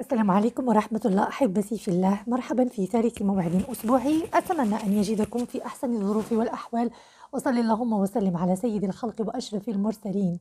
السلام عليكم ورحمة الله أحبتي في الله مرحبا في تاريخ موعد أسبوعي أتمنى أن يجدكم في أحسن الظروف والأحوال وصل اللهم وسلم على سيد الخلق وأشرف المرسلين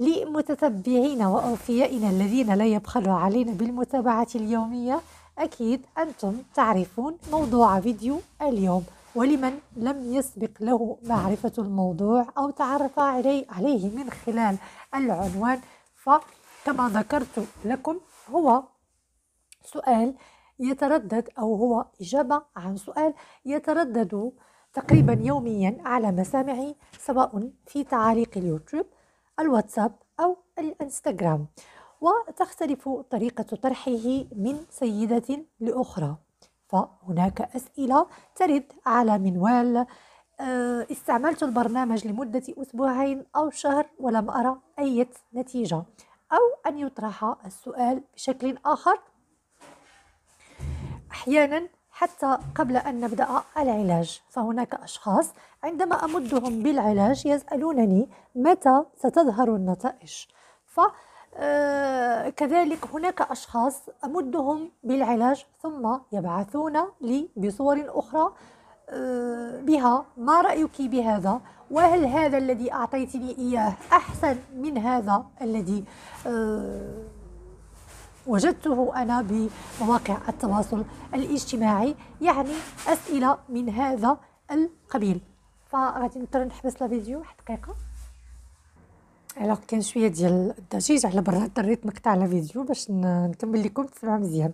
لمتتبعينا وأوفيائنا الذين لا يبخلوا علينا بالمتابعة اليومية أكيد أنتم تعرفون موضوع فيديو اليوم ولمن لم يسبق له معرفة الموضوع أو تعرف عليه من خلال العنوان فكما ذكرت لكم هو سؤال يتردد أو هو إجابة عن سؤال يتردد تقريبا يوميا على مسامعي سواء في تعاليق اليوتيوب الواتساب أو الإنستغرام وتختلف طريقة طرحه من سيدة لأخرى فهناك أسئلة ترد على منوال آه، استعملت البرنامج لمدة أسبوعين أو شهر ولم أرى أي نتيجة أو أن يطرح السؤال بشكل آخر أحيانا حتى قبل أن نبدأ العلاج فهناك أشخاص عندما أمدهم بالعلاج يسألونني متى ستظهر النتائج ف آه، كذلك هناك أشخاص أمدهم بالعلاج ثم يبعثون لي بصور أخرى آه، بها ما رأيك بهذا وهل هذا الذي أعطيتني إياه أحسن من هذا الذي آه، وجدته أنا بمواقع التواصل الاجتماعي يعني أسئلة من هذا القبيل فغادي نضطر نحبس الفيديو واحد دقيقة الوغ كان شويه ديال الضجيج على برا طريت نقطع على فيديو باش نكمل لكم تسمعوا مزيان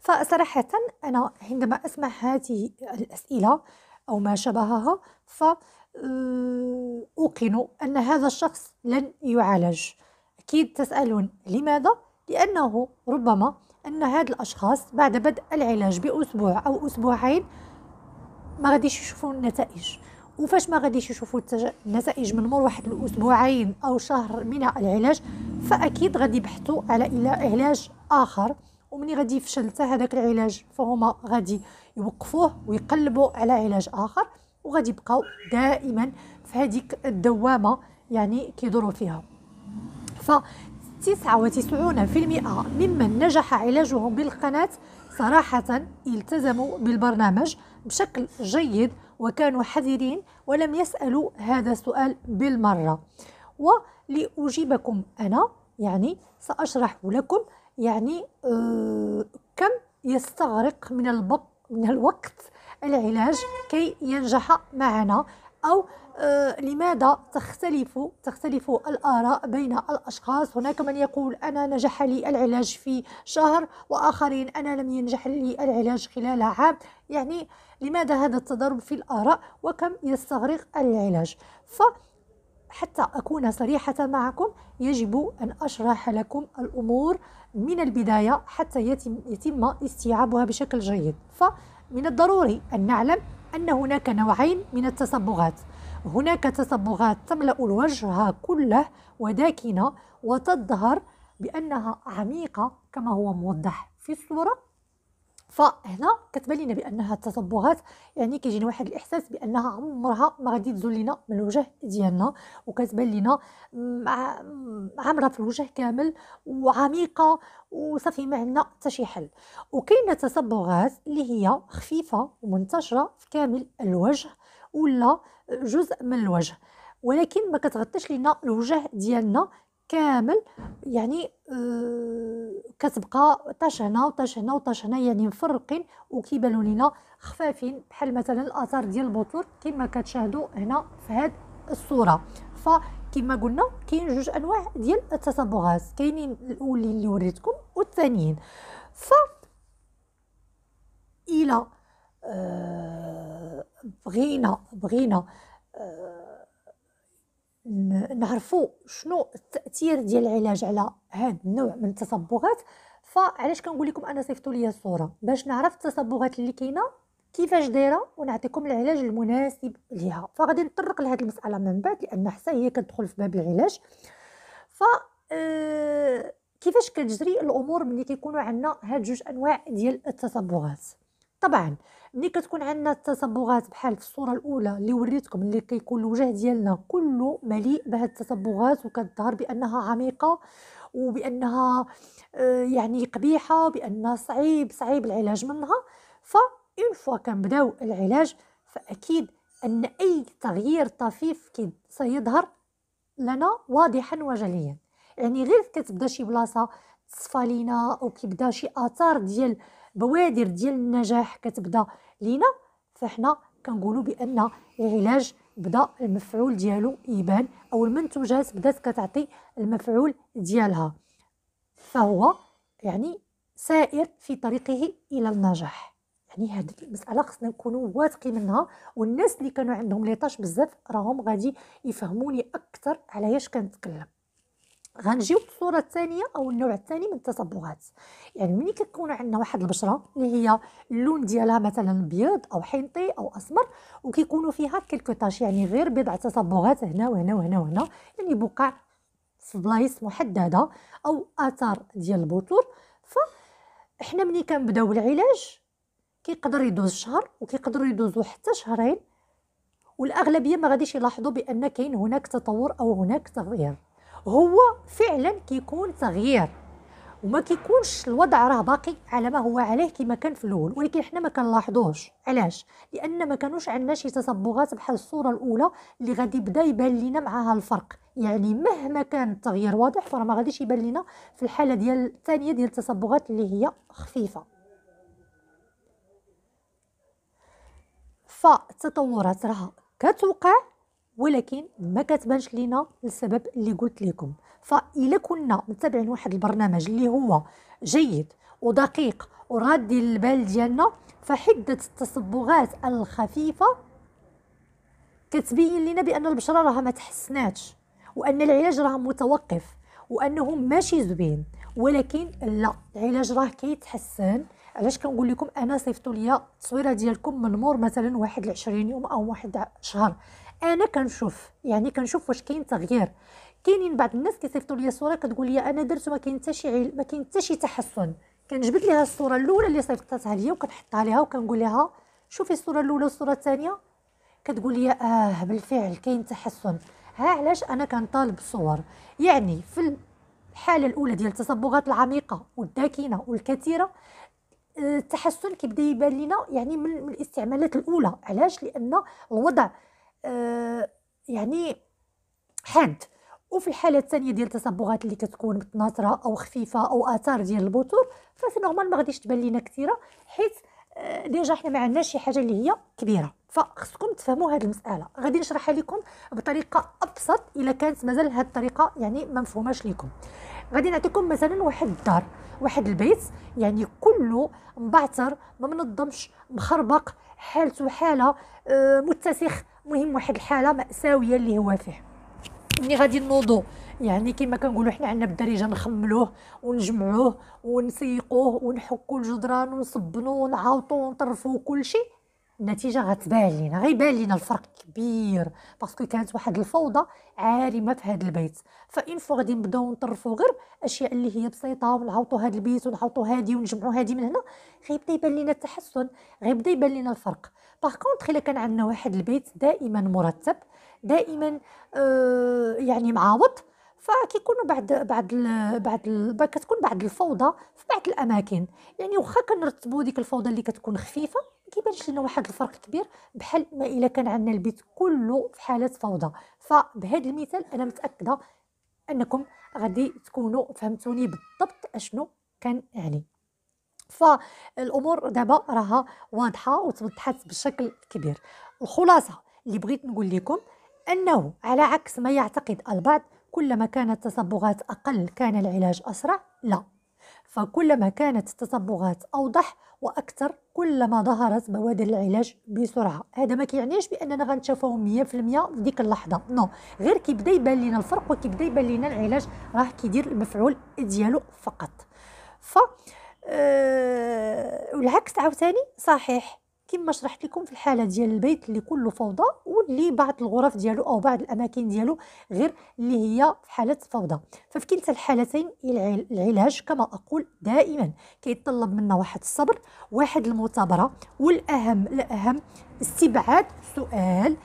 فصراحه انا عندما اسمع هذه الاسئله او ما شابهها ف آه، اوقن ان هذا الشخص لن يعالج اكيد تسالون لماذا لانه ربما ان هاد الاشخاص بعد بدء العلاج باسبوع او اسبوعين ما غاديش يشوفوا النتائج وفاش ما غاديش يشوفوا النتائج من مور واحد الاسبوعين او شهر من العلاج فاكيد غادي يبحثوا على علاج اخر ومني غادي يفشل حتى هذاك العلاج فهما غادي يوقفوه ويقلبوا على علاج اخر وغادي يبقاو دائما في هذيك الدوامه يعني كيدوروا فيها ف 99% ممن نجح علاجهم بالقناة صراحة التزموا بالبرنامج بشكل جيد وكانوا حذرين ولم يسألوا هذا السؤال بالمرة ولأجيبكم أنا يعني سأشرح لكم يعني آه، كم يستغرق من البط من الوقت العلاج كي ينجح معنا أو آه، لماذا تختلف تختلف الآراء بين الأشخاص هناك من يقول أنا نجح لي العلاج في شهر وآخرين أنا لم ينجح لي العلاج خلال عام يعني لماذا هذا التضارب في الآراء وكم يستغرق العلاج ف حتى أكون صريحة معكم يجب أن أشرح لكم الأمور من البداية حتى يتم, يتم استيعابها بشكل جيد فمن الضروري أن نعلم أن هناك نوعين من التصبغات هناك تصبغات تملأ الوجه كله وداكنة وتظهر بأنها عميقة كما هو موضح في الصورة فهنا كتبان لينا بان هاد التصبغات يعني كيجينا واحد الاحساس بانها عمرها ما غادي تزول لينا من الوجه ديالنا وكتبان لينا عامره في الوجه كامل وعميقه وصافي ما عندنا حتى شي حل وكاينه تصبغات اللي هي خفيفه ومنتشره في كامل الوجه ولا جزء من الوجه ولكن ما كتغطيش لينا الوجه ديالنا كامل يعني آه، كتبقى طاش هنا وطاش هنا وطاش هنا يعني مفرقين وكيبانوا لينا خفافين بحال مثلا الاثار ديال البطور كما كتشاهدوا هنا في هذه الصوره فكما قلنا كاين جوج انواع ديال التصبغات كاينين الاولين اللي وريتكم والثانيين ف الى آه، بغينا بغينا آه، نعرفوا شنو التاثير ديال العلاج على هذا النوع من التصبغات فعلاش كنقول لكم انا صيفطوا لي الصوره باش نعرف التصبغات اللي كاينه كيفاش دايره ونعطيكم العلاج المناسب ليها فغادي نطرق لهذه المساله من بعد لان حتى هي كتدخل في باب العلاج ف آه، كيفاش كتجري الامور ملي كيكونوا عندنا هاد جوج انواع ديال التصبغات طبعا ملي كتكون عندنا التصبغات بحال في الصوره الاولى اللي وريتكم اللي كيكون الوجه ديالنا كله مليء بهاد التصبغات وكتظهر بانها عميقه وبانها آه، يعني قبيحه بان صعيب صعيب العلاج منها ف اون فوا كنبداو العلاج فاكيد ان اي تغيير طفيف كي سيظهر لنا واضحا وجليا يعني غير كتبدا شي بلاصه تصفى لينا او كيبدا شي اثار ديال بوادر ديال النجاح كتبدا لينا فاحنا كنقولوا بان العلاج بدا المفعول ديالو يبان او المنتوجات بدات كتعطي المفعول ديالها فهو يعني سائر في طريقه الى النجاح يعني هذه المساله خصنا نكونوا واثقين منها والناس اللي كانوا عندهم ليطاش بزاف راهم غادي يفهموني اكثر على ايش كنتكلم غنجيو للصوره الثانيه او النوع الثاني من التصبغات يعني ملي كتكون عندنا واحد البشره اللي هي اللون ديالها مثلا بيض او حنطي او اسمر وكيكونوا فيها كلكو تاش يعني غير بضع تصبغات هنا وهنا وهنا وهنا يعني بقع في بلايص محدده او اثار ديال البثور فاحنا ملي كنبداو العلاج كيقدر يدوز شهر وكيقدروا يدوزوا حتى شهرين والاغلبيه ما غاديش يلاحظوا بان كاين هناك تطور او هناك تغيير هو فعلا كيكون تغيير وما كيكونش الوضع راه باقي على ما هو عليه كما كان في الاول ولكن حنا ما كنلاحظوهش علاش لان ما كانوش عندنا شي تصبغات بحال الصوره الاولى اللي غادي يبدا يبان لينا معاها الفرق يعني مهما كان التغيير واضح فراه ما غاديش يبان لينا في الحاله ديال الثانيه ديال التصبغات اللي هي خفيفه فالتطورات راه كتوقع ولكن ما كتبانش لينا السبب اللي قلت لكم فإلا كنا متابعين واحد البرنامج اللي هو جيد ودقيق ورادي للبال ديالنا فحدة التصبغات الخفيفة كتبين لنا بأن البشرة راها ما تحسناتش وأن العلاج راه متوقف وأنه ماشي زوين ولكن لا العلاج راه كيتحسن علاش كنقول لكم انا صيفطوا لي التصويره ديالكم من مور مثلا واحد 20 يوم او واحد شهر انا كنشوف يعني كنشوف واش كاين تغيير كاينين بعض الناس كيصيفطوا لي صوره كتقول لي انا درت وما كاين حتى شي عيل ما كاين حتى شي تحسن كنجبد ليها الصوره الاولى اللي صيفطتها ليا وكنحطها ليها وكنقول لها شوفي الصوره الاولى والصوره الثانيه كتقول لي اه بالفعل كاين تحسن ها علاش انا كنطالب بالصور يعني في الحاله الاولى ديال التصبغات العميقه والداكنه والكثيره آه، التحسن كيبدا يبان لنا يعني من الاستعمالات الاولى علاش لان الوضع آه، يعني حاد وفي الحاله الثانيه ديال التصبغات اللي كتكون متناثره او خفيفه او اثار ديال البثور نورمال ما غاديش تبان لينا كثيره حيت آه، ديجا حنا ما عندناش شي حاجه اللي هي كبيره فخصكم تفهموا هذه المساله غادي نشرحها لكم بطريقه ابسط الا كانت مازال هذه الطريقه يعني ما مفهوماش لكم غادي نعطيكم مثلا واحد الدار واحد البيت يعني كله مبعتر ما منظمش مخربق حالته حاله آه، متسخ المهم واحد الحاله ماساويه اللي هو فيه ملي غادي نوضو يعني كما كنقولوا حنا عندنا بالدارجه نخملوه ونجمعوه ونسيقوه ونحكوا الجدران ونصبنوه ونطرفوا كل كلشي النتيجه غتبان لينا غيبان لينا الفرق كبير باسكو كانت واحد الفوضى عارمه في هذا البيت فان فوا غادي نبداو نطرفوا غير اشياء اللي هي بسيطه ونعاوطوا هذا البيت ونعوطوا هذه ونجمعوا هذه من هنا غيبدا يبان لينا التحسن غيبدا يبان لينا الفرق باغ كونطخ الا كان عندنا واحد البيت دائما مرتب دائما آه يعني معاوض فكيكونوا بعض بعض بعض كتكون بعض الفوضى في بعض الاماكن يعني واخا كنرتبوا ديك الفوضى اللي كتكون خفيفه ما كيبانش لنا واحد الفرق كبير بحال ما الا كان عندنا البيت كله في حاله فوضى فبهذا المثال انا متاكده انكم غادي تكونوا فهمتوني بالضبط اشنو كان يعني فالامور دابا راها واضحه وتوضحت بشكل كبير الخلاصه اللي بغيت نقول لكم انه على عكس ما يعتقد البعض كلما كانت التصبغات اقل كان العلاج اسرع لا فكلما كانت التصبغات اوضح واكثر كلما ظهرت بوادر العلاج بسرعه هذا ما كيعنيش باننا غنشوفوهم 100% في ديك اللحظه نو no. غير كيبدا يبان لنا الفرق وكيبدا يبان لنا العلاج راه كيدير المفعول ديالو فقط ف أه والعكس عاوتاني صحيح كما شرحت لكم في الحاله ديال البيت اللي كله فوضى واللي بعض الغرف ديالو او بعض الاماكن ديالو غير اللي هي في حاله فوضى ففي كلتا الحالتين العلاج كما اقول دائما كيتطلب منا واحد الصبر واحد المثابره والاهم الاهم استبعاد سؤال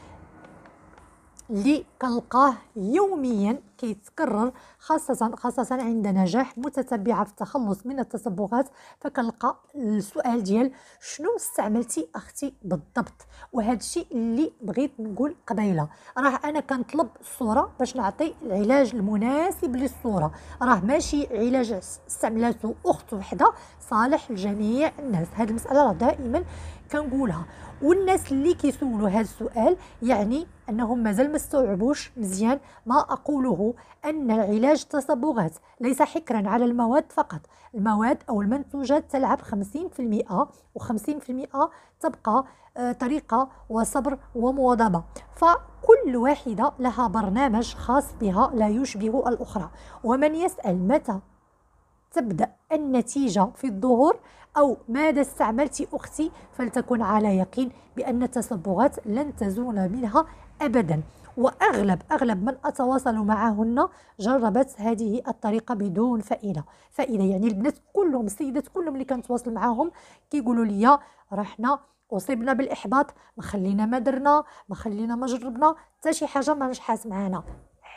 اللي كنلقاه يوميا كيتكرر خاصة خاصة عند نجاح متتبعة في التخلص من التصبغات فكنلقى السؤال ديال شنو استعملتي اختي بالضبط وهذا الشيء اللي بغيت نقول قبيله راه انا كنطلب الصوره باش نعطي العلاج المناسب للصوره راه ماشي علاج استعملته اخت وحده صالح لجميع الناس هذه المساله راه دائما كنقولها والناس اللي كيسولوا هذا السؤال يعني انهم مازال ما استوعبوش مزيان ما اقوله أن العلاج تصبغات ليس حكرا على المواد فقط المواد أو المنتوجات تلعب 50% و50% تبقى آه، طريقة وصبر ومواظبة فكل واحدة لها برنامج خاص بها لا يشبه الأخرى ومن يسأل متى تبدأ النتيجة في الظهور أو ماذا استعملت أختي فلتكن على يقين بأن التصبغات لن تزول منها أبدا وأغلب أغلب من أتواصل معهن جربت هذه الطريقة بدون فائدة فائدة يعني البنات كلهم السيدات كلهم اللي كنتواصل معاهم كيقولوا لي راه حنا اصيبنا بالاحباط ما خلينا ما درنا ما خلينا ما جربنا حتى شي حاجه ما نجحات معانا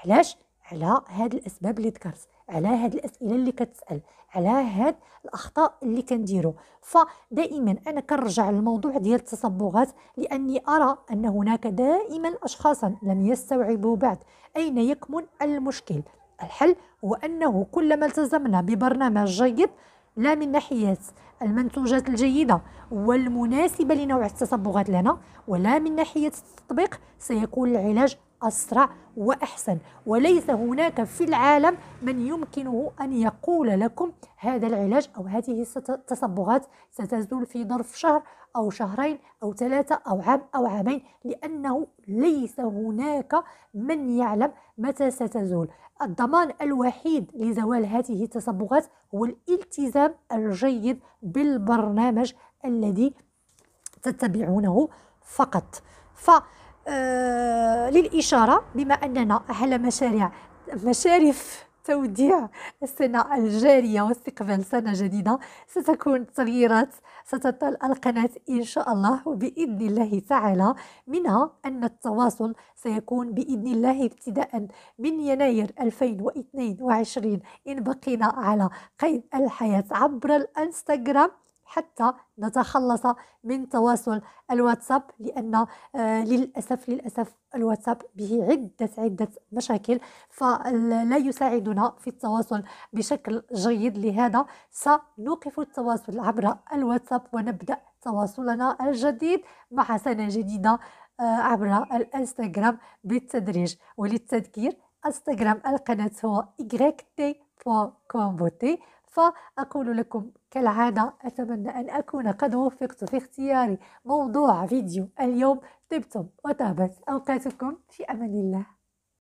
علاش على هاد الاسباب اللي ذكرت على هاد الاسئله اللي كتسال على هاد الاخطاء اللي كنديرو فدائما انا كنرجع للموضوع ديال التصبغات لاني ارى ان هناك دائما اشخاصا لم يستوعبوا بعد اين يكمن المشكل الحل هو انه كلما التزمنا ببرنامج جيد لا من ناحية المنتوجات الجيدة والمناسبة لنوع التصبغات لنا ولا من ناحية التطبيق سيكون العلاج أسرع وأحسن وليس هناك في العالم من يمكنه أن يقول لكم هذا العلاج أو هذه التصبغات ستزول في ظرف شهر أو شهرين أو ثلاثة أو عام أو عامين لأنه ليس هناك من يعلم متى ستزول الضمان الوحيد لزوال هذه التصبغات هو الالتزام الجيد بالبرنامج الذي تتبعونه فقط ف آه، للإشارة بما أننا على مشاريع مشارف توديع السنة الجارية واستقبال سنة جديدة ستكون تغييرات ستطل القناة إن شاء الله وبإذن الله تعالى منها أن التواصل سيكون بإذن الله ابتداء من يناير 2022 إن بقينا على قيد الحياة عبر الانستغرام حتى نتخلص من تواصل الواتساب لأن آه، للأسف للأسف الواتساب به عدة عدة مشاكل فلا يساعدنا في التواصل بشكل جيد لهذا سنوقف التواصل عبر الواتساب ونبدأ تواصلنا الجديد مع سنة جديدة آه، عبر الانستغرام بالتدريج وللتذكير انستغرام القناة هو yt.com فأقول لكم كالعادة أتمنى أن أكون قد وفقت في اختيار موضوع فيديو اليوم طبتم وطابت أوقاتكم في أمان الله